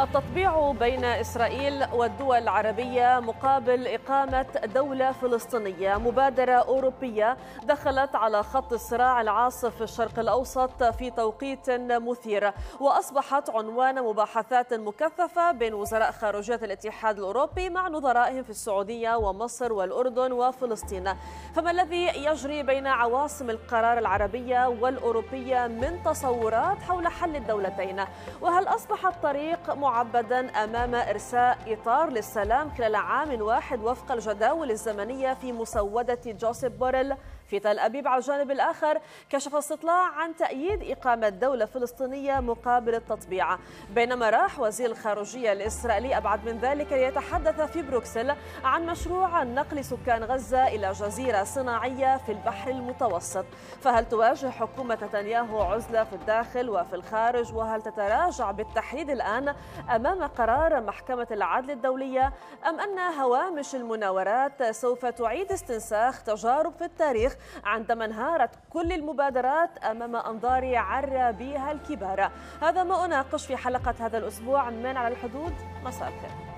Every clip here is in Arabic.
التطبيع بين إسرائيل والدول العربية مقابل إقامة دولة فلسطينية مبادرة أوروبية دخلت على خط الصراع العاصف في الشرق الأوسط في توقيت مثير وأصبحت عنوان مباحثات مكثفة بين وزراء خارجية الاتحاد الأوروبي مع نظرائهم في السعودية ومصر والأردن وفلسطين فما الذي يجري بين عواصم القرار العربية والأوروبية من تصورات حول حل الدولتين وهل أصبح الطريق معبدا أمام إرساء إطار للسلام خلال عام واحد وفق الجداول الزمنية في مسودة جوسيب بوريل في تل أبيب على الجانب الآخر كشف استطلاع عن تأييد إقامة دولة فلسطينية مقابل التطبيع بينما راح وزير الخارجية الإسرائيلي أبعد من ذلك ليتحدث في بروكسل عن مشروع نقل سكان غزة إلى جزيرة صناعية في البحر المتوسط فهل تواجه حكومة نتنياهو عزلة في الداخل وفي الخارج وهل تتراجع بالتحديد الآن أمام قرار محكمة العدل الدولية أم أن هوامش المناورات سوف تعيد استنساخ تجارب في التاريخ عندما انهارت كل المبادرات أمام أنظار عرابيها بها الكبار هذا ما أناقش في حلقة هذا الأسبوع من على الحدود مساء الخير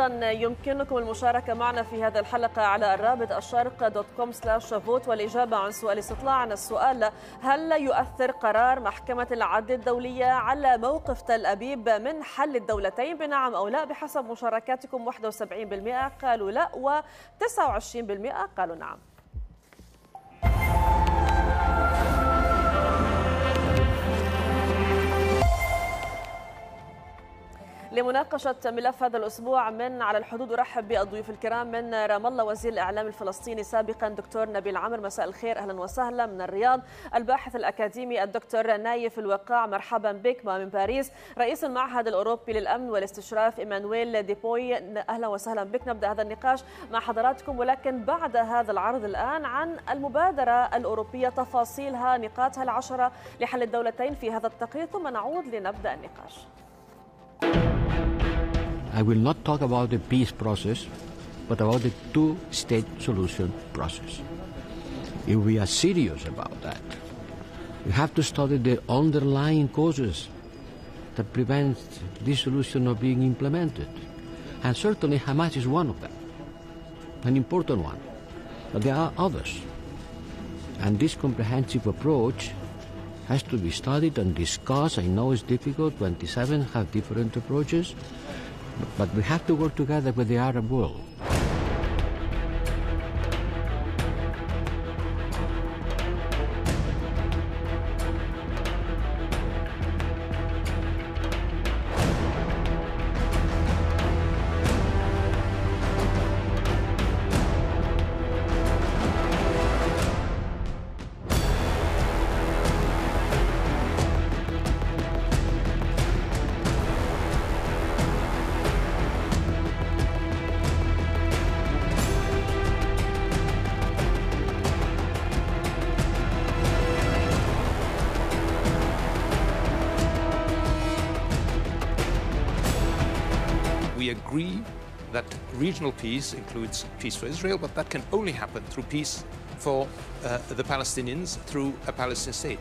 أيضا يمكنكم المشاركة معنا في هذه الحلقة على الرابط الشرق دوت كوم سلاش فوت والإجابة عن سؤال استطلاع عن السؤال هل يؤثر قرار محكمة العدل الدولية على موقف تل أبيب من حل الدولتين بنعم أو لا بحسب مشاركاتكم 71% قالوا لا و 29% قالوا نعم لمناقشة ملف هذا الأسبوع من على الحدود أرحب بالضيوف الكرام من رام الله وزير الإعلام الفلسطيني سابقا دكتور نبيل عمر مساء الخير أهلا وسهلا من الرياض الباحث الأكاديمي الدكتور نايف الوقاع مرحبا بك من باريس رئيس المعهد الأوروبي للأمن والاستشراف إيمانويل ديبوي أهلا وسهلا بك نبدأ هذا النقاش مع حضراتكم ولكن بعد هذا العرض الآن عن المبادرة الأوروبية تفاصيلها نقاطها العشرة لحل الدولتين في هذا التقرير ثم نعود لنبدأ النقاش I will not talk about the peace process, but about the two-state solution process. If we are serious about that, we have to study the underlying causes that prevent this solution of being implemented. And certainly Hamas is one of them, an important one. But there are others. And this comprehensive approach has to be studied and discussed. I know it's difficult, 27 have different approaches, but we have to work together with the Arab world. that regional peace includes peace for Israel, but that can only happen through peace for uh, the Palestinians through a Palestinian state.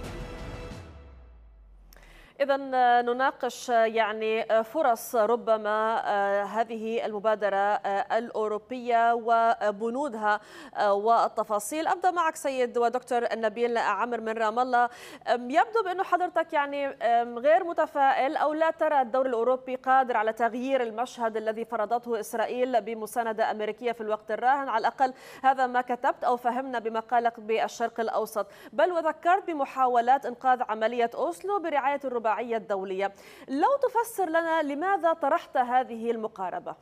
إذا آه، نناقش آه، يعني آه، فرص ربما هذه المبادرة الأوروبية وبنودها والتفاصيل أبدأ معك سيد ودكتور نبيل عمر من رام الله يبدو بأنه حضرتك يعني غير متفائل أو لا ترى الدور الأوروبي قادر على تغيير المشهد الذي فرضته إسرائيل بمساندة أمريكية في الوقت الراهن على الأقل هذا ما كتبت أو فهمنا بمقالك بالشرق الأوسط بل وذكرت بمحاولات إنقاذ عملية أوسلو برعاية الرباعية الطباعية الدولية لو تفسر لنا لماذا طرحت هذه المقاربة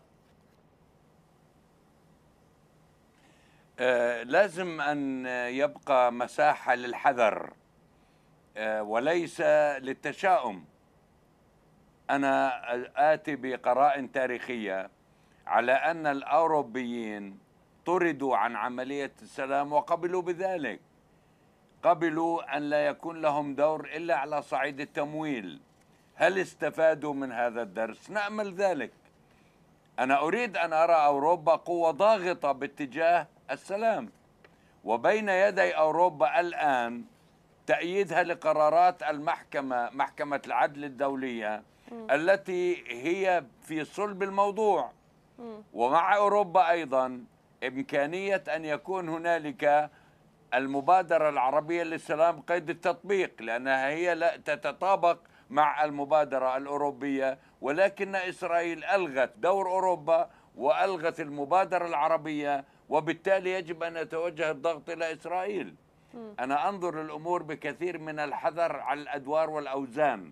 آه، لازم أن يبقى مساحة للحذر آه، وليس للتشاؤم أنا آتي بقرائن تاريخية على أن الأوروبيين طردوا عن عملية السلام وقبلوا بذلك قبلوا أن لا يكون لهم دور إلا على صعيد التمويل هل استفادوا من هذا الدرس؟ نأمل ذلك أنا أريد أن أرى أوروبا قوة ضاغطة باتجاه السلام وبين يدي أوروبا الآن تأييدها لقرارات المحكمة محكمة العدل الدولية م. التي هي في صلب الموضوع م. ومع أوروبا أيضا إمكانية أن يكون هنالك المبادرة العربية للسلام قيد التطبيق لأنها هي لا تتطابق مع المبادرة الأوروبية ولكن إسرائيل ألغت دور أوروبا وألغت المبادرة العربية وبالتالي يجب أن يتوجه الضغط إلى إسرائيل أنا أنظر للأمور بكثير من الحذر على الأدوار والأوزان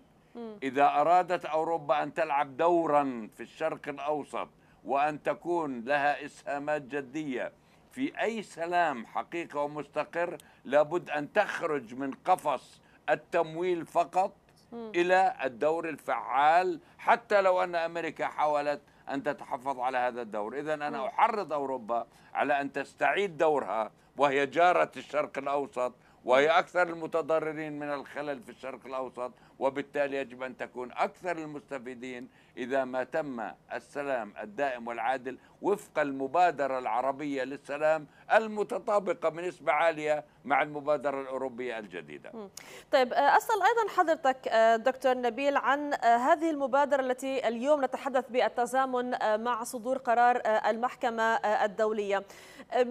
إذا أرادت أوروبا أن تلعب دورا في الشرق الأوسط وأن تكون لها إسهامات جدية في أي سلام حقيقة ومستقر لابد أن تخرج من قفص التمويل فقط إلى الدور الفعال حتى لو أن أمريكا حاولت أن تتحفظ على هذا الدور إذا أنا أحرض أوروبا على أن تستعيد دورها وهي جارة الشرق الأوسط وهي أكثر المتضررين من الخلل في الشرق الأوسط وبالتالي يجب أن تكون أكثر المستفيدين إذا ما تم السلام الدائم والعادل وفق المبادرة العربية للسلام المتطابقة بنسبة عالية مع المبادرة الأوروبية الجديدة طيب آه، أسأل أيضا حضرتك آه، دكتور نبيل عن آه، هذه المبادرة التي اليوم نتحدث بالتزامن مع صدور قرار المحكمة الدولية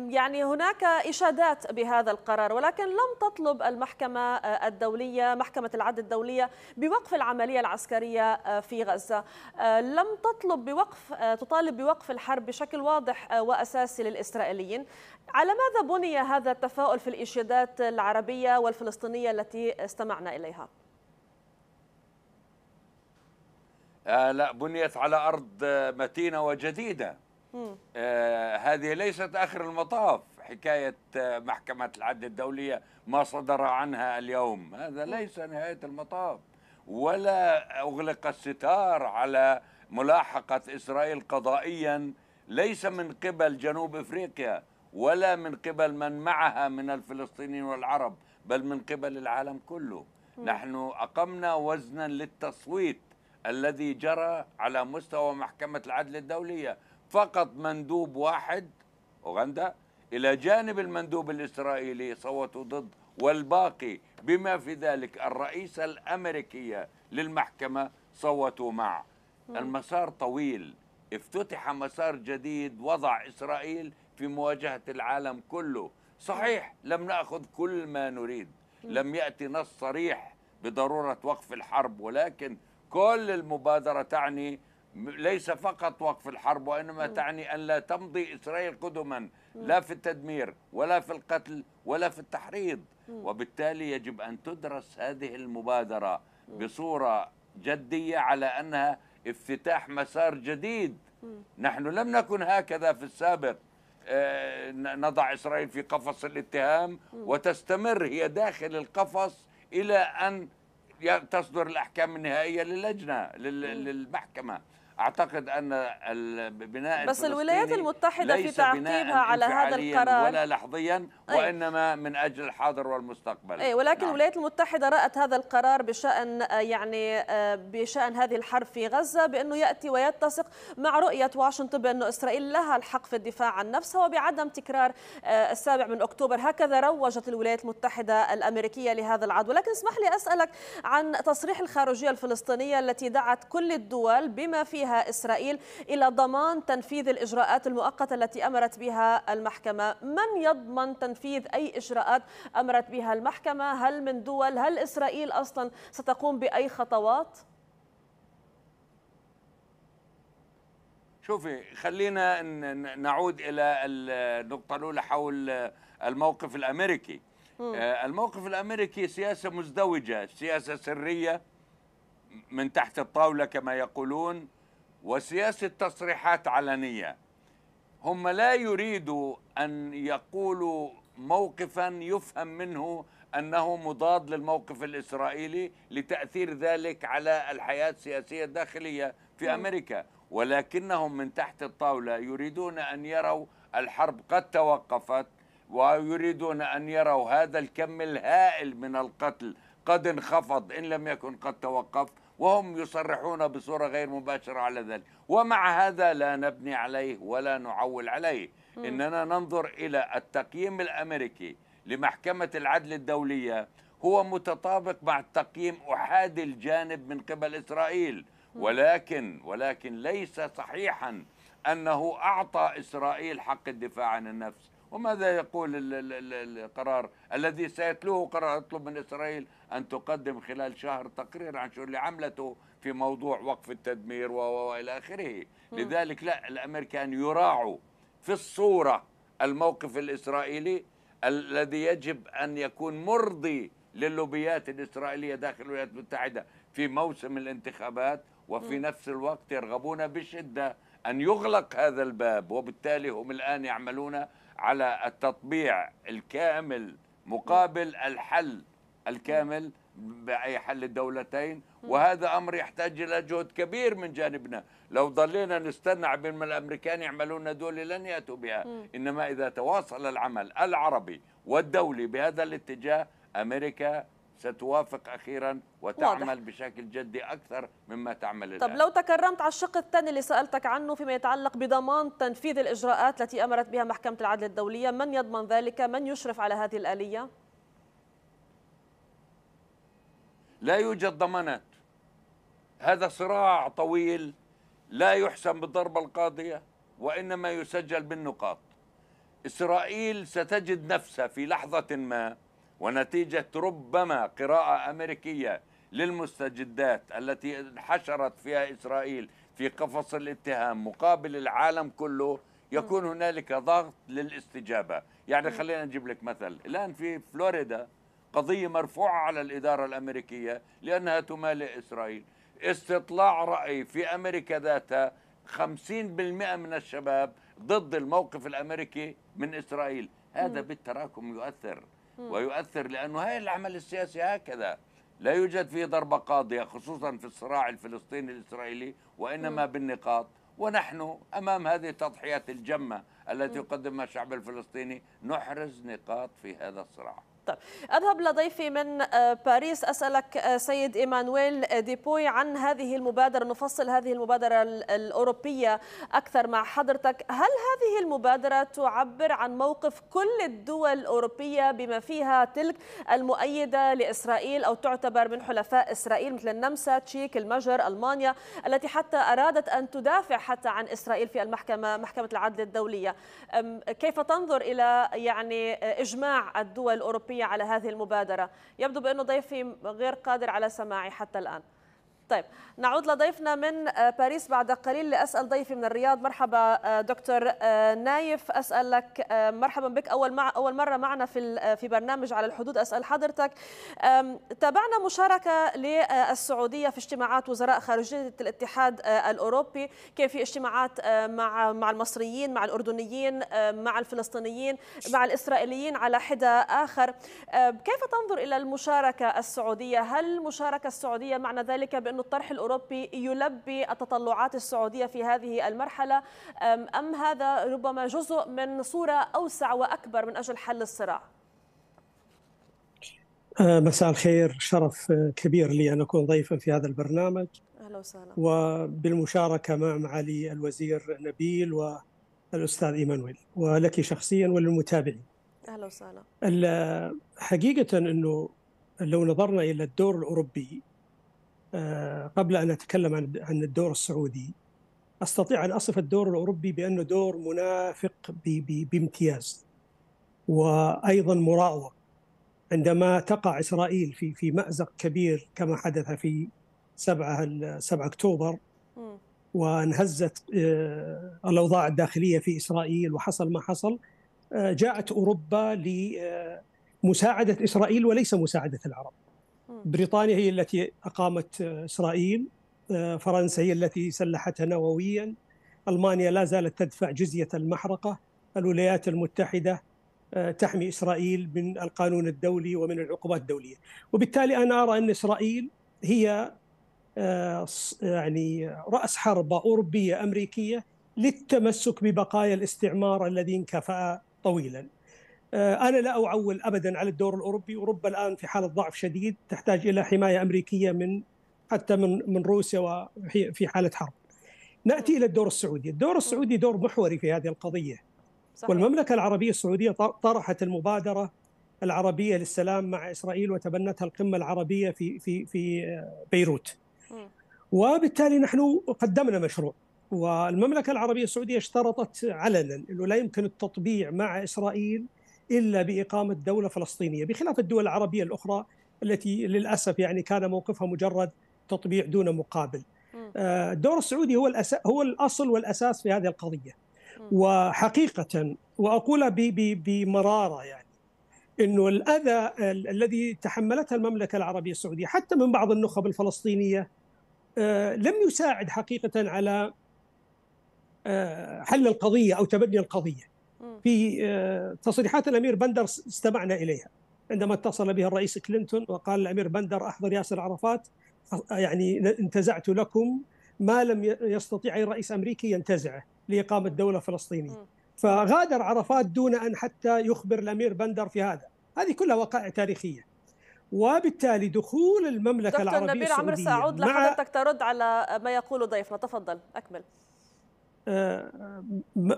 يعني هناك إشادات بهذا القرار ولكن لم تطلب المحكمة الدولية محكمة العدل الدولية بوقف العملية العسكرية آه، في غزة آه، لم تطلب بوقف آه، تطالب بوقف الحرب بشكل واضح وأساسي للإسرائيليين على ماذا بني هذا التفاؤل في الإشادات العربية والفلسطينية التي استمعنا إليها؟ آه لا بنيت على أرض متينة وجديدة آه هذه ليست آخر المطاف حكاية محكمة العدل الدولية ما صدر عنها اليوم هذا ليس نهاية المطاف ولا أغلق الستار على ملاحقة إسرائيل قضائيا ليس من قبل جنوب إفريقيا ولا من قبل من معها من الفلسطينيين والعرب بل من قبل العالم كله نحن أقمنا وزنا للتصويت الذي جرى على مستوى محكمة العدل الدولية فقط مندوب واحد أوغندا إلى جانب المندوب الإسرائيلي صوتوا ضد والباقي بما في ذلك الرئيسة الأمريكية للمحكمة صوتوا مع المسار طويل افتتح مسار جديد وضع إسرائيل في مواجهة العالم كله صحيح لم نأخذ كل ما نريد لم يأتي نص صريح بضرورة وقف الحرب ولكن كل المبادرة تعني ليس فقط وقف الحرب وإنما تعني أن لا تمضي إسرائيل قدما لا في التدمير ولا في القتل ولا في التحريض وبالتالي يجب أن تدرس هذه المبادرة بصورة جدية على أنها افتتاح مسار جديد نحن لم نكن هكذا في السابق آه، نضع إسرائيل في قفص الاتهام وتستمر هي داخل القفص إلى أن تصدر الأحكام النهائية للجنة للمحكمة اعتقد ان بناء بس الولايات المتحده في تعقيبها على هذا القرار ولا لحظيا أي. وانما من اجل الحاضر والمستقبل اي ولكن نعم. الولايات المتحده رات هذا القرار بشان يعني آه، بشان هذه الحرب في غزه بانه ياتي ويتسق مع رؤيه واشنطن بانه اسرائيل لها الحق في الدفاع عن نفسها وبعدم تكرار آه، السابع من اكتوبر هكذا روجت الولايات المتحده الامريكيه لهذا العدو ولكن اسمح لي اسالك عن تصريح الخارجيه الفلسطينيه التي دعت كل الدول بما فيها بها إسرائيل إلى ضمان تنفيذ الإجراءات المؤقتة التي أمرت بها المحكمة من يضمن تنفيذ أي إجراءات أمرت بها المحكمة هل من دول هل إسرائيل أصلا ستقوم بأي خطوات؟ شوفي خلينا نعود الى النقطه الاولى حول الموقف الامريكي آه، الموقف الامريكي سياسه مزدوجه سياسه سريه من تحت الطاوله كما يقولون وسياسة تصريحات علنية هم لا يريدوا أن يقولوا موقفا يفهم منه أنه مضاد للموقف الإسرائيلي لتأثير ذلك على الحياة السياسية الداخلية في نعم. أمريكا ولكنهم من تحت الطاولة يريدون أن يروا الحرب قد توقفت ويريدون أن يروا هذا الكم الهائل من القتل قد انخفض إن لم يكن قد توقف وهم يصرحون بصورة غير مباشرة على ذلك ومع هذا لا نبني عليه ولا نعول عليه إننا ننظر إلى التقييم الأمريكي لمحكمة العدل الدولية هو متطابق مع التقييم أحادي الجانب من قبل إسرائيل ولكن ولكن ليس صحيحا أنه أعطى إسرائيل حق الدفاع عن النفس وماذا يقول القرار الذي سيتلوه قرار يطلب من إسرائيل أن تقدم خلال شهر تقرير عن شو اللي عملته في موضوع وقف التدمير وإلى آخره لذلك لا الأمريكان يراعوا في الصورة الموقف الإسرائيلي الذي يجب أن يكون مرضي للوبيات الإسرائيلية داخل الولايات المتحدة في موسم الانتخابات وفي نفس الوقت يرغبون بشدة أن يغلق هذا الباب وبالتالي هم الآن يعملون على التطبيع الكامل مقابل الحل الكامل باي حل الدولتين وهذا امر يحتاج الى جهد كبير من جانبنا لو ضلينا نستنى على ما الامريكان يعملون دول لن ياتوا بها انما اذا تواصل العمل العربي والدولي بهذا الاتجاه امريكا ستوافق أخيرا وتعمل واضح. بشكل جدي أكثر مما تعمل الآن طب لو تكرمت على الشق الثاني اللي سألتك عنه فيما يتعلق بضمان تنفيذ الإجراءات التي أمرت بها محكمة العدل الدولية من يضمن ذلك؟ من يشرف على هذه الآلية؟ لا يوجد ضمانات هذا صراع طويل لا يحسم بالضربة القاضية وإنما يسجل بالنقاط إسرائيل ستجد نفسها في لحظة ما ونتيجة ربما قراءة أمريكية للمستجدات التي انحشرت فيها إسرائيل في قفص الاتهام مقابل العالم كله يكون هنالك ضغط للاستجابة يعني خلينا نجيب لك مثل الآن في فلوريدا قضية مرفوعة على الإدارة الأمريكية لأنها تمالئ إسرائيل استطلاع رأي في أمريكا ذاتها 50% من الشباب ضد الموقف الأمريكي من إسرائيل هذا بالتراكم يؤثر ويؤثر لأنه هاي العمل السياسي هكذا لا يوجد فيه ضربة قاضية خصوصا في الصراع الفلسطيني الإسرائيلي وإنما بالنقاط ونحن أمام هذه التضحيات الجمة التي يقدمها الشعب الفلسطيني نحرز نقاط في هذا الصراع أكثر أذهب لضيفي من آه، باريس أسألك آه، سيد إيمانويل آه، ديبوي عن هذه المبادرة نفصل هذه المبادرة الأوروبية أكثر مع حضرتك هل هذه المبادرة تعبر عن موقف كل الدول الأوروبية بما فيها تلك المؤيدة لإسرائيل أو تعتبر من حلفاء إسرائيل مثل النمسا تشيك المجر ألمانيا التي حتى أرادت أن تدافع حتى عن إسرائيل في المحكمة محكمة العدل الدولية كيف تنظر إلى يعني إجماع الدول الأوروبية العالمية على هذه المبادرة يبدو بأنه ضيفي غير قادر على سماعي حتى الآن طيب نعود لضيفنا من آه، باريس بعد قليل لأسأل ضيفي من الرياض مرحبا آه، دكتور آه، نايف أسألك مرحبا بك أول مع أول مرة معنا في في برنامج على الحدود أسأل حضرتك تابعنا مشاركة للسعودية في اجتماعات وزراء خارجية الاتحاد الأوروبي كان في اجتماعات مع مع المصريين مع الأردنيين مع الفلسطينيين مع الإسرائيليين على حدة آخر كيف تنظر إلى المشاركة السعودية هل المشاركة السعودية معنى ذلك بأن أن الطرح الأوروبي يلبي التطلعات السعودية في هذه المرحلة أم هذا ربما جزء من صورة أوسع وأكبر من أجل حل الصراع؟ أه، مساء الخير شرف كبير لي أن أكون ضيفا في هذا البرنامج أهلا وسهلا وبالمشاركة مع معالي الوزير نبيل والأستاذ إيمانويل ولك شخصيا وللمتابعين أهلا وسهلا حقيقة أنه لو نظرنا إلى الدور الأوروبي آه، قبل ان اتكلم عن عن الدور السعودي استطيع ان اصف الدور الاوروبي بانه دور منافق بامتياز وايضا مراوغ عندما تقع اسرائيل في في مازق كبير كما حدث في 7 7 اكتوبر وانهزت آه، الاوضاع الداخليه في اسرائيل وحصل ما حصل آه، جاءت اوروبا لمساعده اسرائيل وليس مساعده العرب بريطانيا هي التي اقامت آه، اسرائيل آه، فرنسا هي التي سلحتها نوويا المانيا لا زالت تدفع جزيه المحرقه الولايات المتحده آه، تحمي اسرائيل من القانون الدولي ومن العقوبات الدوليه وبالتالي انا ارى ان اسرائيل هي يعني راس حرب اوروبيه امريكيه للتمسك ببقايا الاستعمار الذي انكفأ طويلا آه، انا لا اعول ابدا على الدور الاوروبي، اوروبا الان في حاله ضعف شديد تحتاج الى حمايه امريكيه من حتى من من روسيا في حاله حرب. ناتي الى الدور السعودي، الدور السعودي دور محوري في هذه القضيه. صحيح. والمملكه العربيه السعوديه طرحت المبادره العربيه للسلام مع اسرائيل وتبنتها القمه العربيه في في في آه، بيروت. وبالتالي نحن قدمنا مشروع والمملكه العربيه السعوديه اشترطت علنا انه لا يمكن التطبيع مع اسرائيل الا باقامه دوله فلسطينيه بخلاف الدول العربيه الاخرى التي للاسف يعني كان موقفها مجرد تطبيع دون مقابل. آه، الدور السعودي هو الأس... هو الاصل والاساس في هذه القضيه. وحقيقه واقولها ب... ب... بمراره يعني انه الاذى الذي تحملتها المملكه العربيه السعوديه حتى من بعض النخب الفلسطينيه آه، لم يساعد حقيقه على آه، حل القضيه او تبني القضيه. في آه، تصريحات الامير بندر استمعنا اليها عندما اتصل به الرئيس كلينتون وقال الامير بندر احضر ياسر عرفات آه، يعني انتزعت لكم ما لم يستطيع اي رئيس امريكي ينتزعه لاقامه دوله فلسطينيه. فغادر عرفات دون ان حتى يخبر الامير بندر في هذا، هذه كلها وقائع تاريخيه. وبالتالي دخول المملكه دكتور العربيه نبيل عمرو ساعود لحضرتك ترد على ما يقوله ضيفنا، تفضل اكمل. آه،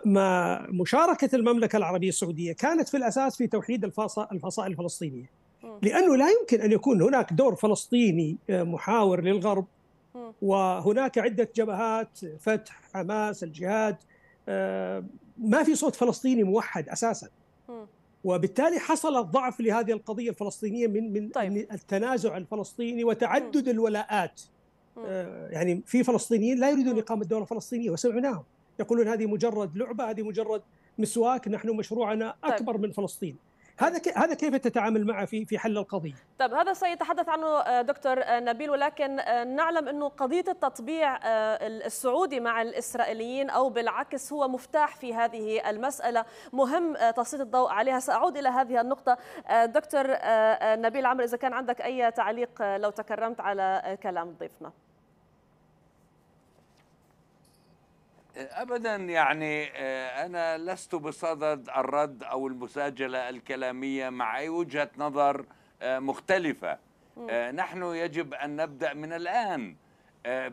ما مشاركة المملكة العربية السعودية كانت في الأساس في توحيد الفصائل الفلسطينية لأنه لا يمكن أن يكون هناك دور فلسطيني آه، محاور للغرب وهناك عدة جبهات فتح حماس الجهاد آه، ما في صوت فلسطيني موحد أساسا وبالتالي حصل الضعف لهذه القضية الفلسطينية من من طيب. التنازع الفلسطيني وتعدد الولاءات يعني في فلسطينيين لا يريدون إقامة دولة فلسطينية وسمعناهم يقولون هذه مجرد لعبه هذه مجرد مسواك نحن مشروعنا طيب. اكبر طيب. من فلسطين هذا هذا كيف تتعامل معه في في حل القضيه؟ طب هذا سيتحدث عنه آه، دكتور آه، نبيل ولكن آه، نعلم انه قضيه التطبيع السعودي مع الاسرائيليين او بالعكس هو مفتاح في هذه المساله، مهم تسليط الضوء عليها، ساعود الى هذه النقطه، دكتور نبيل عمرو اذا كان عندك اي تعليق لو تكرمت على كلام ضيفنا. ابدا يعني آه، انا لست بصدد الرد او المساجله الكلاميه مع اي وجهه نظر آه، مختلفه آه، نحن يجب ان نبدا من الان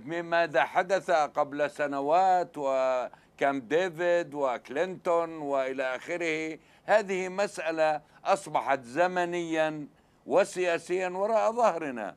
ماذا حدث قبل سنوات وكامب ديفيد وكلينتون والى اخره هذه مساله اصبحت زمنيا وسياسيا وراء ظهرنا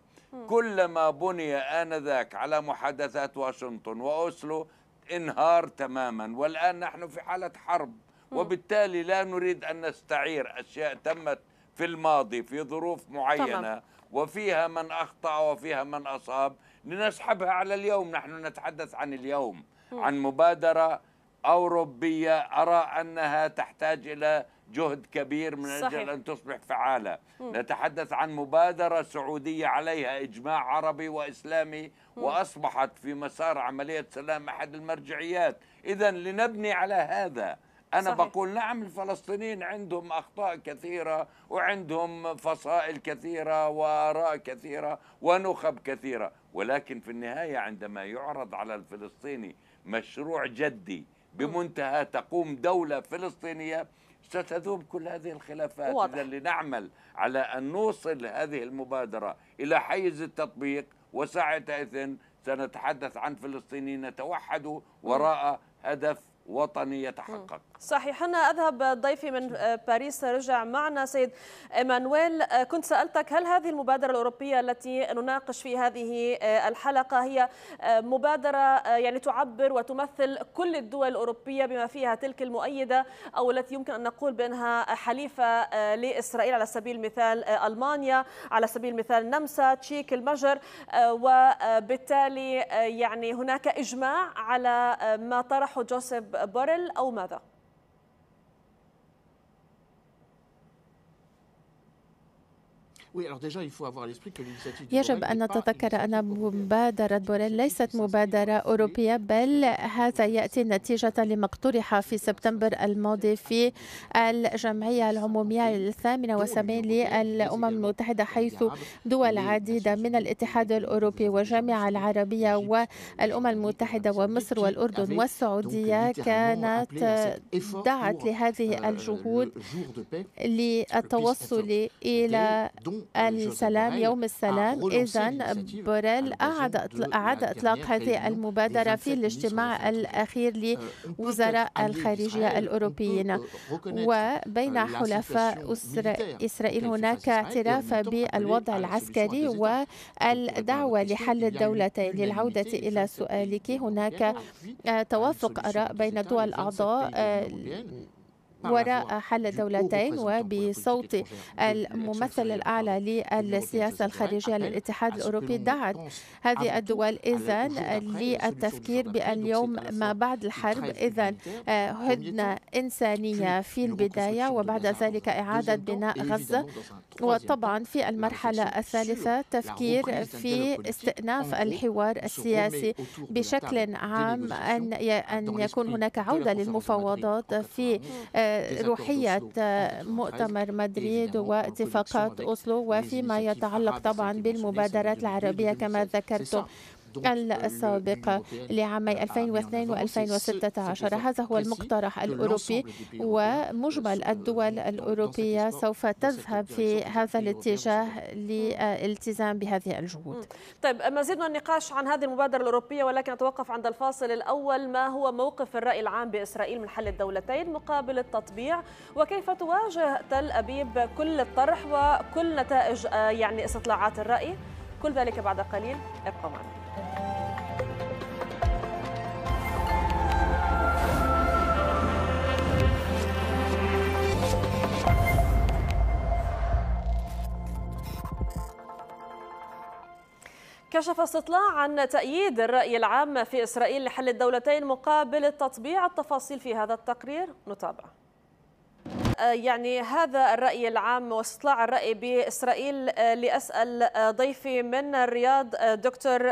كلما بني آنذاك على محادثات واشنطن وأوسلو انهار تماما والآن نحن في حالة حرب وبالتالي لا نريد أن نستعير أشياء تمت في الماضي في ظروف معينة طبعا. وفيها من أخطأ وفيها من أصاب لنسحبها على اليوم نحن نتحدث عن اليوم عن مبادرة أوروبية أرى أنها تحتاج إلى جهد كبير من أجل أن تصبح فعالة م. نتحدث عن مبادرة سعودية عليها إجماع عربي وإسلامي م. وأصبحت في مسار عملية سلام أحد المرجعيات إذا لنبني على هذا أنا صحيح. بقول نعم الفلسطينيين عندهم أخطاء كثيرة وعندهم فصائل كثيرة وآراء كثيرة ونخب كثيرة ولكن في النهاية عندما يعرض على الفلسطيني مشروع جدي بمنتهى تقوم دولة فلسطينية ستذوب كل هذه الخلافات واضح. إذا لنعمل على أن نوصل هذه المبادرة إلى حيز التطبيق إذن سنتحدث عن فلسطينيين توحدوا وراء هدف وطني يتحقق صحيح أنا أذهب ضيفي من آه، باريس رجع معنا سيد إيمانويل آه، كنت سألتك هل هذه المبادرة الأوروبية التي نناقش في هذه آه، الحلقة هي مبادرة يعني تعبر وتمثل كل الدول الأوروبية بما فيها تلك المؤيدة أو التي يمكن أن نقول بأنها حليفة لإسرائيل على سبيل المثال ألمانيا على سبيل المثال النمسا تشيك المجر وبالتالي يعني هناك إجماع على ما طرحه جوزيف بوريل أو ماذا؟ يجب أن نتذكر أن مبادرة بوريل ليست مبادرة أوروبية بل هذا يأتي نتيجة لما اقترح في سبتمبر الماضي في الجمعية العمومية الثامنة والسبعين للأمم المتحدة حيث دول عديدة من الاتحاد الأوروبي والجامعة العربية والأمم المتحدة ومصر والأردن والسعودية كانت دعت لهذه euh, الجهود للتوصل إلى السلام آه، يوم السلام إذا بوريل أعاد أعاد إطلاق هذه المبادرة في الاجتماع الأخير آه، لوزراء الخارجية الأوروبيين وبين آه، حلفاء إسرائيل هناك اعتراف بالوضع العسكري والدعوة لحل الدولتين للعودة إلى سؤالك هناك توافق آراء بين الدول الأعضاء وراء حل الدولتين وبصوت الممثل الأعلى للسياسة الخارجية للاتحاد الأوروبي دعت هذه الدول إذا للتفكير بأن اليوم ما بعد الحرب إذا هدنة إنسانية في البداية وبعد ذلك إعادة بناء غزة وطبعا في المرحلة الثالثة تفكير في استئناف الحوار السياسي بشكل عام أن أن يكون هناك عودة للمفاوضات في آه، روحية آه، مؤتمر مدريد واتفاقات أوسلو وفيما يتعلق طبعا بالمبادرات العربية كما ذكرتم السابق لعامي 2002 و2016 هذا هو المقترح الأوروبي ومجمل الدول الأوروبية سوف تذهب في هذا الاتجاه للالتزام بهذه الجهود طيب مزيد من النقاش عن هذه المبادرة الأوروبية ولكن أتوقف عند الفاصل الأول ما هو موقف الرأي العام بإسرائيل من حل الدولتين مقابل التطبيع وكيف تواجه تل أبيب كل الطرح وكل نتائج آه، يعني استطلاعات الرأي كل ذلك بعد قليل ابقوا معنا كشف استطلاع عن تأييد الرأي العام في إسرائيل لحل الدولتين مقابل التطبيع التفاصيل في هذا التقرير نتابعه يعني هذا الرأي العام واستطلاع الرأي بإسرائيل آه، لأسأل آه، ضيفي من الرياض آه، دكتور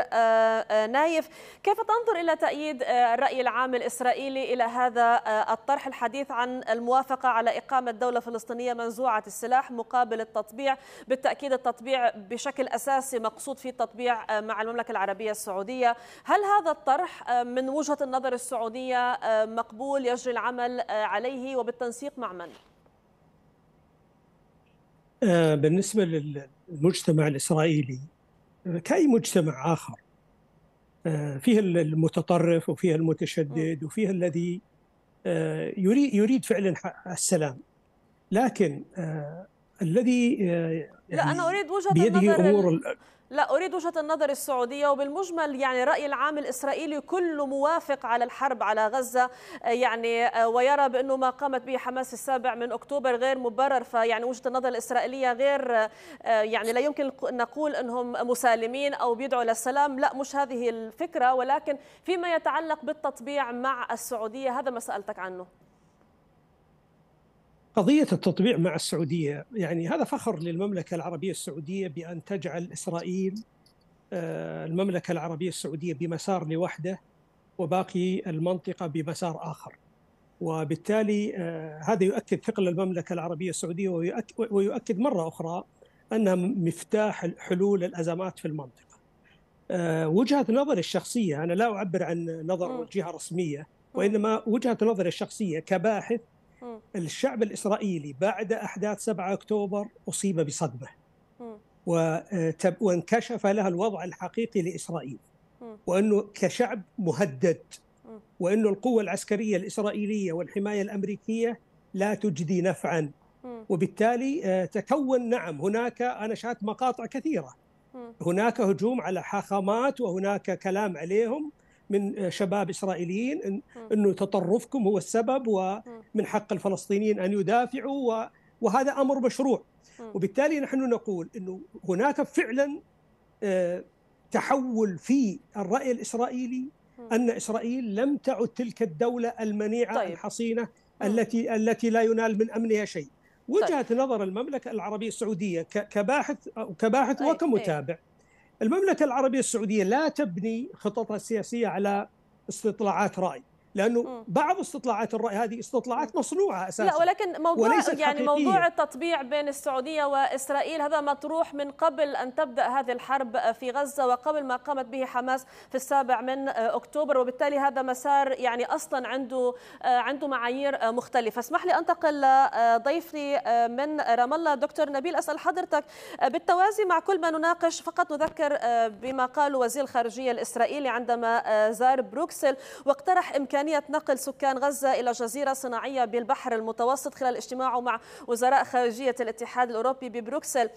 نايف كيف تنظر إلى تأييد الرأي العام الإسرائيلي إلى هذا الطرح الحديث عن الموافقة على إقامة دولة فلسطينية منزوعة السلاح مقابل التطبيع بالتأكيد التطبيع بشكل أساسي مقصود في التطبيع مع المملكة العربية السعودية هل هذا الطرح من وجهة النظر السعودية مقبول يجري العمل عليه وبالتنسيق مع من؟ آه، بالنسبة للمجتمع الإسرائيلي آه، كأي مجتمع آخر آه، فيه المتطرف وفيه المتشدد وفيه الذي يريد يريد فعلا السلام لكن الذي يعني لا أنا يعني أريد وجهة بيده نظر لا أريد وجهة النظر السعودية وبالمجمل يعني الراي العام الإسرائيلي كله موافق على الحرب على غزة آه، يعني آه، ويرى بأنه ما قامت به حماس السابع من أكتوبر غير مبرر فيعني وجهة النظر الإسرائيلية غير آه، يعني لا يمكن نقول أنهم مسالمين أو بيدعوا للسلام لا مش هذه الفكرة ولكن فيما يتعلق بالتطبيع مع السعودية هذا ما سألتك عنه قضية التطبيع مع السعودية يعني هذا فخر للمملكة العربية السعودية بأن تجعل إسرائيل آه، المملكة العربية السعودية بمسار لوحده وباقي المنطقة بمسار آخر وبالتالي آه، هذا يؤكد ثقل المملكة العربية السعودية ويؤكد مرة أخرى أنها مفتاح حلول الأزمات في المنطقة آه، وجهة نظري الشخصية أنا لا أعبر عن نظر جهة رسمية وإنما وجهة نظري الشخصية كباحث الشعب الإسرائيلي بعد أحداث 7 أكتوبر أصيب بصدمة آه، وانكشف لها الوضع الحقيقي لإسرائيل وأنه كشعب مهدد وأن القوة العسكرية الإسرائيلية والحماية الأمريكية لا تجدي نفعا وبالتالي آه، تكون نعم هناك أنا شاهدت مقاطع كثيرة هناك هجوم على حاخامات وهناك كلام عليهم من آه، شباب اسرائيليين انه تطرفكم هو السبب ومن حق الفلسطينيين ان يدافعوا وهذا امر مشروع وبالتالي نحن نقول انه هناك فعلا آه، تحول في الراي الاسرائيلي ان اسرائيل لم تعد تلك الدوله المنيعه طيب. الحصينه التي التي لا ينال من امنها شيء طيب. وجهه طيب. نظر المملكه العربيه السعوديه كباحث كباحث طيب. وكمتابع أي. المملكه العربيه السعوديه لا تبني خططها السياسيه على استطلاعات راي لانه بعض استطلاعات الراي هذه استطلاعات مصنوعه اساسا لا ولكن موضوع يعني حقيقية. موضوع التطبيع بين السعوديه واسرائيل هذا مطروح من قبل ان تبدا هذه الحرب في غزه وقبل ما قامت به حماس في السابع من اكتوبر وبالتالي هذا مسار يعني اصلا عنده آه، عنده معايير آه، مختلفه اسمح لي انتقل لضيفي آه، من رام الله دكتور نبيل اسال حضرتك بالتوازي مع كل ما نناقش فقط نذكر بما قاله وزير الخارجيه الاسرائيلي عندما زار بروكسل واقترح امكان إمكانية نقل سكان غزة إلى جزيرة صناعية بالبحر المتوسط خلال اجتماعه مع وزراء خارجية الاتحاد الأوروبي ببروكسل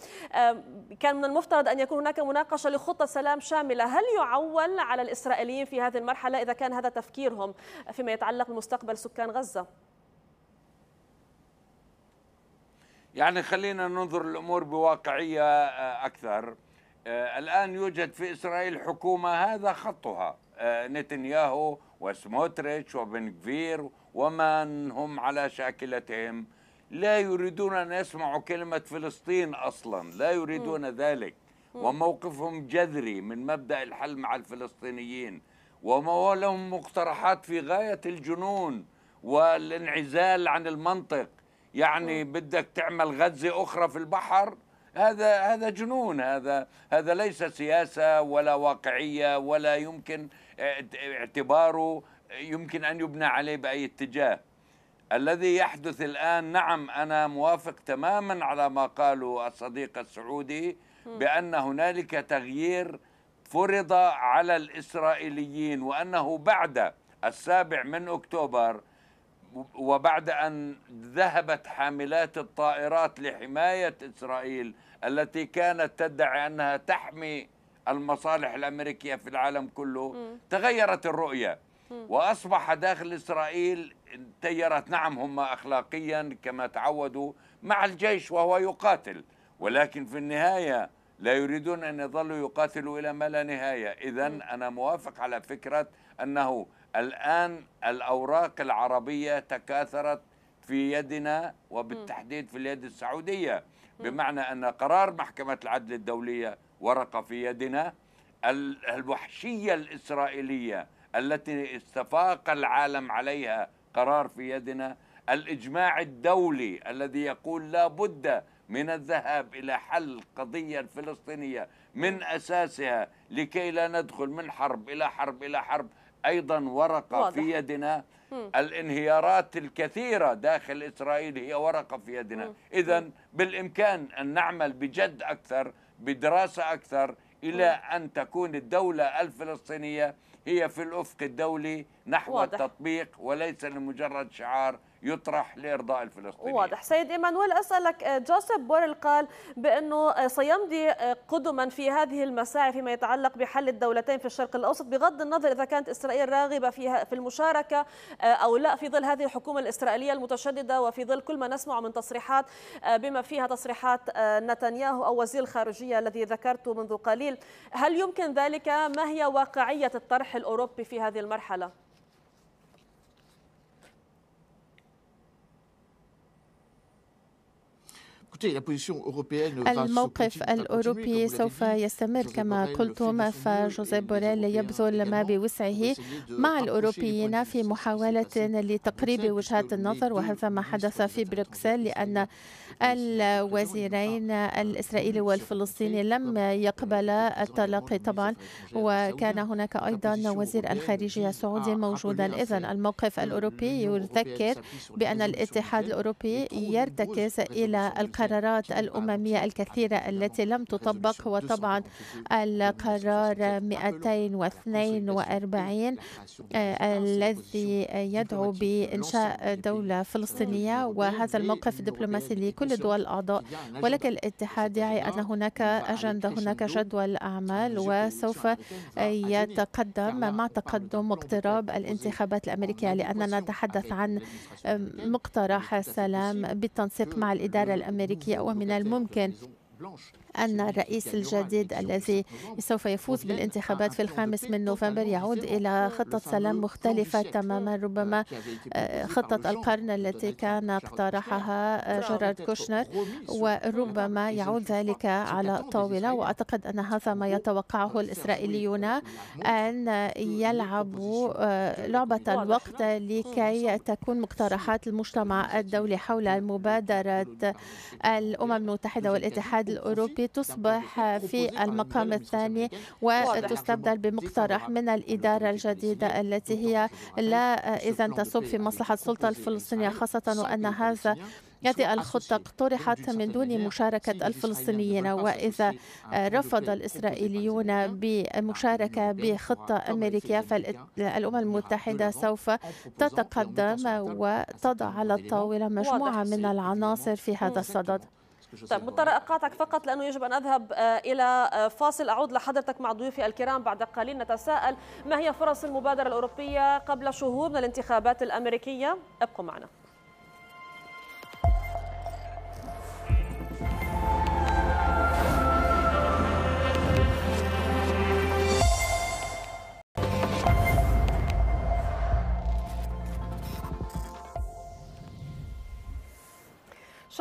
كان من المفترض أن يكون هناك مناقشة لخطة سلام شاملة هل يعول على الإسرائيليين في هذه المرحلة إذا كان هذا تفكيرهم فيما يتعلق بمستقبل سكان غزة؟ يعني خلينا ننظر الأمور بواقعية آه، أكثر آه، الآن يوجد في إسرائيل حكومة هذا خطها آه، نتنياهو وسموتريتش وبن كفير ومن هم على شاكلتهم لا يريدون أن يسمعوا كلمة فلسطين أصلا لا يريدون م. ذلك م. وموقفهم جذري من مبدأ الحل مع الفلسطينيين وما لهم مقترحات في غاية الجنون والانعزال عن المنطق يعني م. بدك تعمل غزة أخرى في البحر هذا هذا جنون هذا هذا ليس سياسة ولا واقعية ولا يمكن اعتباره يمكن أن يبنى عليه بأي اتجاه الذي يحدث الآن نعم أنا موافق تماما على ما قاله الصديق السعودي بأن هنالك تغيير فرض على الإسرائيليين وأنه بعد السابع من أكتوبر وبعد أن ذهبت حاملات الطائرات لحماية إسرائيل التي كانت تدعي أنها تحمي المصالح الأمريكية في العالم كله م. تغيرت الرؤية م. وأصبح داخل إسرائيل تيارات نعم هم أخلاقيا كما تعودوا مع الجيش وهو يقاتل ولكن في النهاية لا يريدون أن يظلوا يقاتلوا إلى ما لا نهاية إذا أنا موافق على فكرة أنه الآن الأوراق العربية تكاثرت في يدنا وبالتحديد في اليد السعودية بمعنى أن قرار محكمة العدل الدولية ورقة في يدنا الوحشية الإسرائيلية التي استفاق العالم عليها قرار في يدنا الإجماع الدولي الذي يقول لا بد من الذهاب إلى حل القضية الفلسطينية من أساسها لكي لا ندخل من حرب إلى حرب إلى حرب أيضا ورقة واضح. في يدنا الانهيارات الكثيرة داخل إسرائيل هي ورقة في يدنا إذا بالإمكان أن نعمل بجد أكثر بدراسة أكثر إلى أن تكون الدولة الفلسطينية هي في الأفق الدولي نحو واضح. التطبيق وليس لمجرد شعار يطرح لارضاء الفلسطينيين واضح سيد ايمانويل اسالك آه، جوزيف بوريل قال بانه آه، سيمضي آه، قدما في هذه المساعي فيما يتعلق بحل الدولتين في الشرق الاوسط بغض النظر اذا كانت اسرائيل راغبه فيها في المشاركه او لا في ظل هذه الحكومه الاسرائيليه المتشدده وفي ظل كل ما نسمع من تصريحات بما فيها تصريحات نتنياهو او وزير الخارجيه الذي ذكرته منذ قليل هل يمكن ذلك ما هي واقعيه الطرح الاوروبي في هذه المرحله الموقف الأوروبي سوف يستمر كما قلتم فجوزيف بوريل يبذل ما بوسعه مع الأوروبيين في محاولة لتقريب وجهات النظر وهذا ما حدث في بروكسل لأن الوزيرين الإسرائيلي والفلسطيني لم يقبل التلاقي طبعا وكان هناك أيضا وزير الخارجية السعودي موجودا إذا الموقف الأوروبي يذكر بأن الاتحاد الأوروبي يرتكز إلى القرار القرارات الأممية الكثيرة التي لم تطبق هو طبعا القرار 242 آه، الذي يدعو بإنشاء دولة فلسطينية وهذا الموقف الدبلوماسي لكل الدول الأعضاء ولكن الاتحاد يعي أن هناك أجندة هناك جدول أعمال وسوف يتقدم مع تقدم واقتراب الانتخابات الأمريكية لأننا نتحدث عن مقترح سلام بالتنسيق مع الإدارة الأمريكية الأمريكية ومن الممكن أن الرئيس الجديد الذي سوف يفوز بالانتخابات في الخامس من نوفمبر يعود إلى خطة سلام مختلفة تماما آه، ربما آه، خطة القرن التي كان اقترحها آه، جيرارد كوشنر وربما يعود ذلك على الطاولة وأعتقد أن هذا ما يتوقعه الإسرائيليون أن يلعبوا لعبة الوقت لكي تكون مقترحات المجتمع الدولي حول مبادرة الأمم المتحدة والاتحاد الأوروبي الأوروبي تصبح في المقام الثاني وتستبدل بمقترح من الإدارة الجديدة التي هي لا إذا تصب في مصلحة السلطة الفلسطينية خاصة وأن هذا هذه الخطة اقترحت من دون مشاركة الفلسطينيين وإذا رفض الإسرائيليون بمشاركة بخطة أمريكية فالأمم المتحدة سوف تتقدم وتضع على الطاولة مجموعة من العناصر في هذا الصدد طيب مضطر اقاطعك فقط لانه يجب ان اذهب آه، الى آه، فاصل اعود لحضرتك مع ضيوفي الكرام بعد قليل نتساءل ما هي فرص المبادره الاوروبيه قبل شهور من الانتخابات الامريكيه ابقوا معنا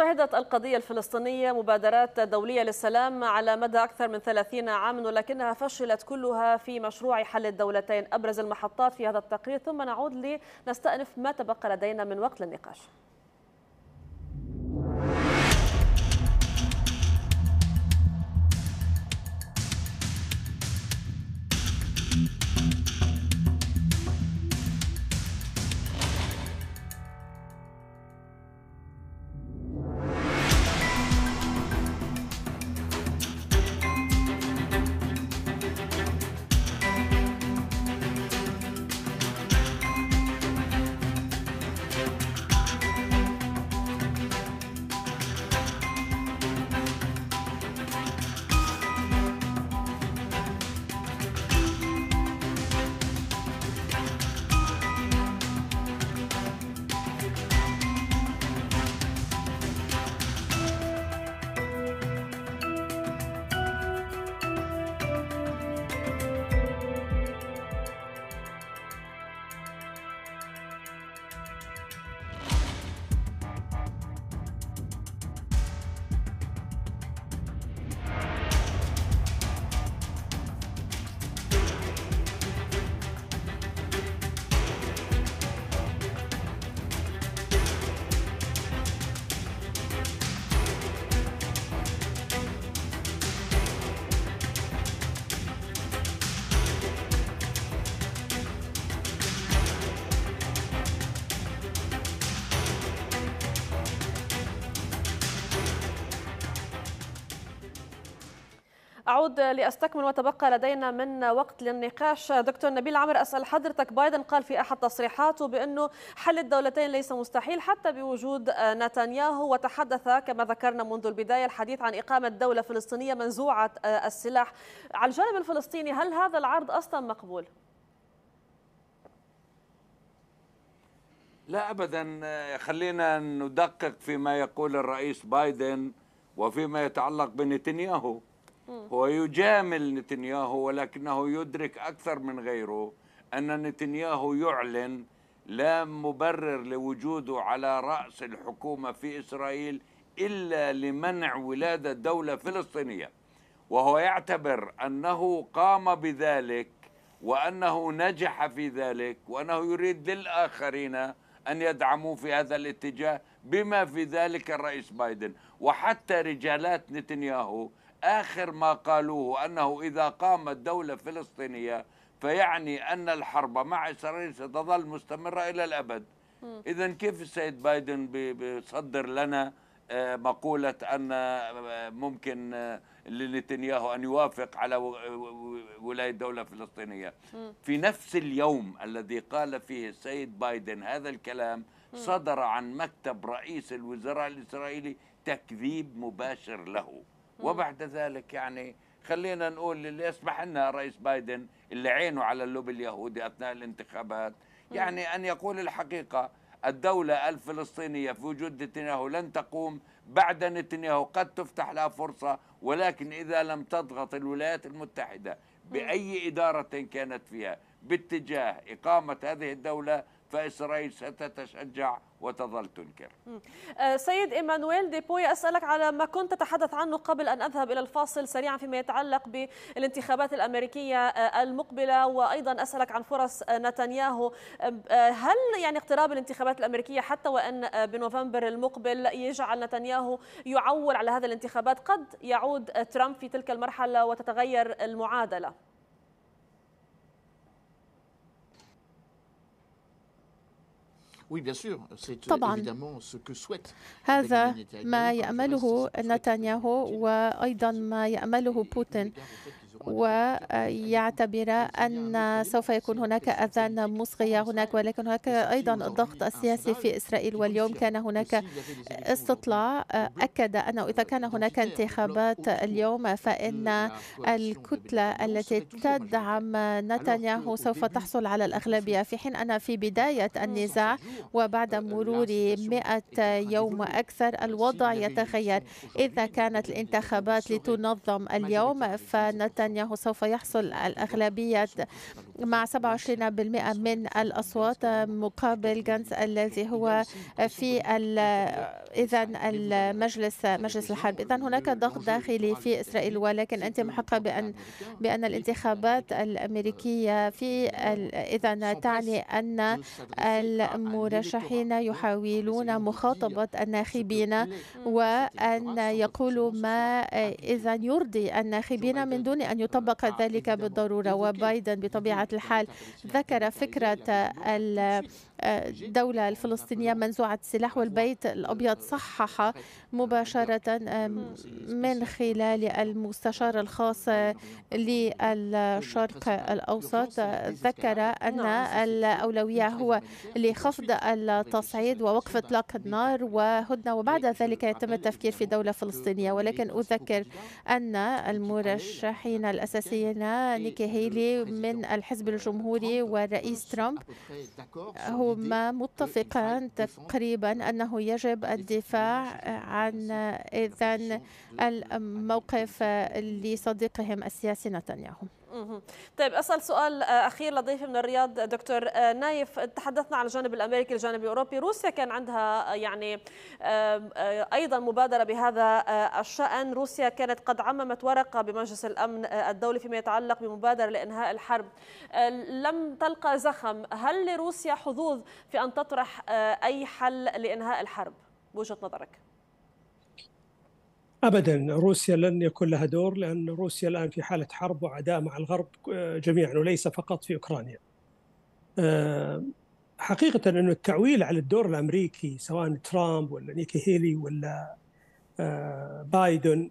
شهدت القضية الفلسطينية مبادرات دولية للسلام على مدى أكثر من 30 عاما ولكنها فشلت كلها في مشروع حل الدولتين أبرز المحطات في هذا التقرير ثم نعود لنستأنف ما تبقى لدينا من وقت للنقاش أعود لأستكمل وتبقى لدينا من وقت للنقاش دكتور نبيل عمر أسأل حضرتك بايدن قال في أحد تصريحاته بأنه حل الدولتين ليس مستحيل حتى بوجود نتنياهو وتحدث كما ذكرنا منذ البداية الحديث عن إقامة دولة فلسطينية منزوعة السلاح على الجانب الفلسطيني هل هذا العرض أصلا مقبول؟ لا ابدا خلينا ندقق فيما يقول الرئيس بايدن وفيما يتعلق بنتنياهو هو يجامل نتنياهو ولكنه يدرك أكثر من غيره أن نتنياهو يعلن لا مبرر لوجوده على رأس الحكومة في إسرائيل إلا لمنع ولادة دولة فلسطينية وهو يعتبر أنه قام بذلك وأنه نجح في ذلك وأنه يريد للآخرين أن يدعموه في هذا الاتجاه بما في ذلك الرئيس بايدن وحتى رجالات نتنياهو آخر ما قالوه أنه إذا قامت دولة فلسطينية فيعني أن الحرب مع إسرائيل ستظل مستمرة إلى الأبد إذا كيف السيد بايدن بيصدر لنا آه، مقولة أن آه، ممكن آه، لنتنياهو أن يوافق على ولاية دولة فلسطينية في نفس اليوم الذي قال فيه السيد بايدن هذا الكلام صدر عن مكتب رئيس الوزراء الإسرائيلي تكذيب مباشر له وبعد ذلك يعني خلينا نقول اللي يسمح لنا رئيس بايدن اللي عينه على اللوبي اليهودي اثناء الانتخابات يعني ان يقول الحقيقه الدولة الفلسطينية في وجود نتنياهو لن تقوم بعد نتنياهو قد تفتح لها فرصة ولكن إذا لم تضغط الولايات المتحدة بأي إدارة كانت فيها باتجاه إقامة هذه الدولة فإسرائيل ستتشجع وتظل تنكر آه، سيد إيمانويل ديبوي أسألك على ما كنت تتحدث عنه قبل أن أذهب إلى الفاصل سريعا فيما يتعلق بالانتخابات الأمريكية آه، المقبلة وأيضا أسألك عن فرص آه، نتنياهو هل يعني اقتراب الانتخابات الأمريكية حتى وأن بنوفمبر المقبل يجعل نتنياهو يعول على هذه الانتخابات قد يعود ترامب في تلك المرحلة وتتغير المعادلة Euh, طبعا هذا ما يأمله نتنياهو وأيضا ما يأمله بوتين ويعتبر أن سوف يكون هناك أذان مصغية هناك ولكن هناك أيضا الضغط السياسي في إسرائيل واليوم كان هناك استطلاع أكد أنه إذا كان هناك انتخابات اليوم فإن الكتلة التي تدعم نتنياهو سوف تحصل على الأغلبية في حين أن في بداية النزاع وبعد مرور 100 يوم أكثر الوضع يتغير إذا كانت الانتخابات لتنظم اليوم فنتنياهو نتنياهو سوف يحصل الأغلبية مع 27% من الأصوات مقابل جانس الذي هو في إذا المجلس مجلس الحرب إذا هناك ضغط داخلي في إسرائيل ولكن أنت محقة بأن بأن الانتخابات الأمريكية في إذا تعني أن المرشحين يحاولون مخاطبة الناخبين وأن يقولوا ما إذا يرضي الناخبين من دون أن أن يطبق ذلك بالضرورة وبايدن بطبيعة الحال ذكر فكرة الدولة الفلسطينية منزوعة السلاح والبيت الأبيض صحح مباشرة من خلال المستشار الخاص للشرق الأوسط ذكر أن الأولوية هو لخفض التصعيد ووقف إطلاق النار وهدنة وبعد ذلك يتم التفكير في دولة فلسطينية ولكن أذكر أن المرشحين الأساسيين نيكي هيلي من الحزب الجمهوري والرئيس ترامب هما متفقان تقريبا أنه يجب الدفاع عن إذن الموقف لصديقهم السياسي نتنياهو طيب اسال سؤال آه، اخير لضيفي من الرياض دكتور آه، نايف تحدثنا عن الجانب الامريكي الجانب الاوروبي روسيا كان عندها آه، يعني ايضا مبادره بهذا الشان روسيا كانت قد عممت ورقه بمجلس الامن الدولي فيما يتعلق بمبادره لانهاء الحرب لم تلقى زخم هل لروسيا حظوظ في ان تطرح اي حل لانهاء الحرب بوجهه نظرك ابدا روسيا لن يكون لها دور لان روسيا الان في حاله حرب وعداء مع الغرب آه، جميعا وليس فقط في اوكرانيا. آه، حقيقه انه التعويل على الدور الامريكي سواء ترامب ولا نيكي هيلي ولا آه، بايدن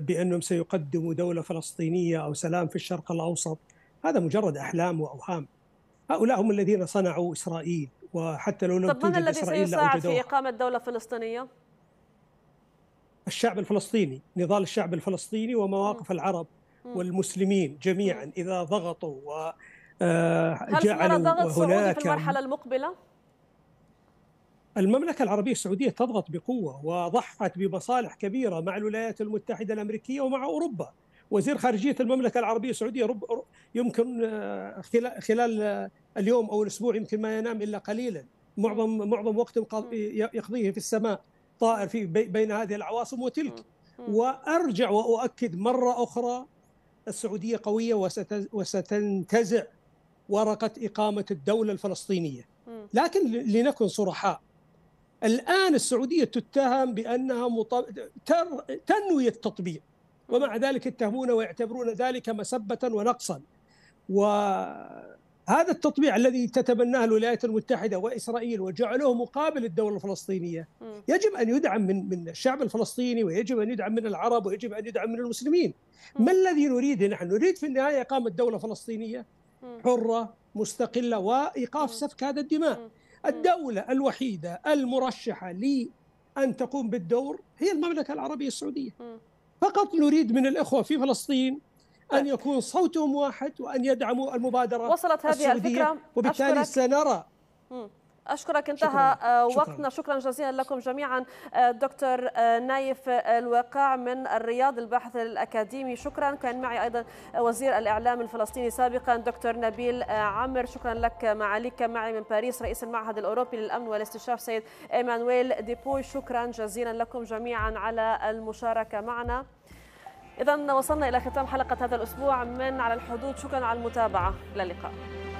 بانهم سيقدموا دوله فلسطينيه او سلام في الشرق الاوسط هذا مجرد احلام واوهام. هؤلاء هم الذين صنعوا اسرائيل وحتى لو لم طب من الذي سيساعد في اقامه دوله فلسطينيه؟ الشعب الفلسطيني نضال الشعب الفلسطيني ومواقف العرب والمسلمين جميعا إذا ضغطوا وجعلوا آه، هل ضغط سعودي في المرحلة المقبلة؟ المملكة العربية السعودية تضغط بقوة وضحت بمصالح كبيرة مع الولايات المتحدة الأمريكية ومع أوروبا وزير خارجية المملكة العربية السعودية رب يمكن آه، خلال آه، اليوم أو الأسبوع يمكن ما ينام إلا قليلا معظم معظم وقته يقضيه في السماء طائر في بين هذه العواصم وتلك وارجع واؤكد مره اخرى السعوديه قويه وستنتزع ورقه اقامه الدوله الفلسطينيه لكن لنكن صرحاء الان السعوديه تتهم بانها مطب... تر... تنوي التطبيع ومع ذلك يتهمون ويعتبرون ذلك مسبه ونقصا و هذا التطبيع الذي تتبناه الولايات المتحده واسرائيل وجعلوه مقابل الدوله الفلسطينيه يجب ان يدعم من من الشعب الفلسطيني ويجب ان يدعم من العرب ويجب ان يدعم من المسلمين. ما الذي نريده نحن؟ نريد في النهايه اقامه دوله فلسطينيه حره مستقله وايقاف سفك هذا الدماء. الدوله الوحيده المرشحه لان تقوم بالدور هي المملكه العربيه السعوديه. فقط نريد من الاخوه في فلسطين أن يكون صوتهم واحد وأن يدعموا المبادرة وصلت هذه الفكرة وبالتالي أشكرك. سنرى أشكرك انتهى آه، شكرا. وقتنا شكرا جزيلا لكم جميعا آه، دكتور آه، نايف الوقاع من الرياض الباحث الأكاديمي شكرا كان معي أيضا وزير الإعلام الفلسطيني سابقا دكتور نبيل عمر شكرا لك معاليك معي من باريس رئيس المعهد الأوروبي للأمن والاستشراف سيد إيمانويل ديبوي شكرا جزيلا لكم جميعا على المشاركة معنا إذا وصلنا إلى ختام حلقة هذا الأسبوع من على الحدود شكرا على المتابعة إلى اللقاء